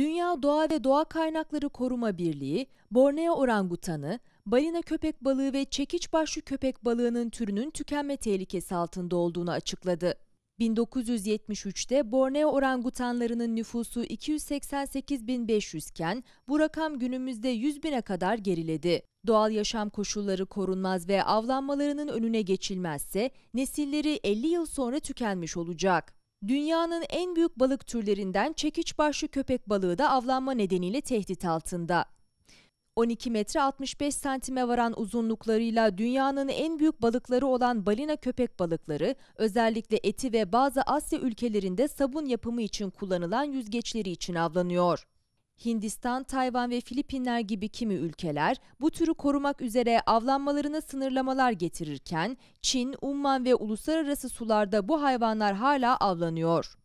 Dünya Doğa ve Doğa Kaynakları Koruma Birliği, Borneo orangutanı, balina köpek balığı ve çekiç başlı köpek balığının türünün tükenme tehlikesi altında olduğunu açıkladı. 1973'te Borneo orangutanlarının nüfusu 288.500 iken bu rakam günümüzde 100.000'e kadar geriledi. Doğal yaşam koşulları korunmaz ve avlanmalarının önüne geçilmezse nesilleri 50 yıl sonra tükenmiş olacak. Dünyanın en büyük balık türlerinden çekiç başlı köpek balığı da avlanma nedeniyle tehdit altında. 12 metre 65 santime varan uzunluklarıyla dünyanın en büyük balıkları olan balina köpek balıkları, özellikle eti ve bazı Asya ülkelerinde sabun yapımı için kullanılan yüzgeçleri için avlanıyor. Hindistan, Tayvan ve Filipinler gibi kimi ülkeler bu türü korumak üzere avlanmalarına sınırlamalar getirirken Çin, Umman ve uluslararası sularda bu hayvanlar hala avlanıyor.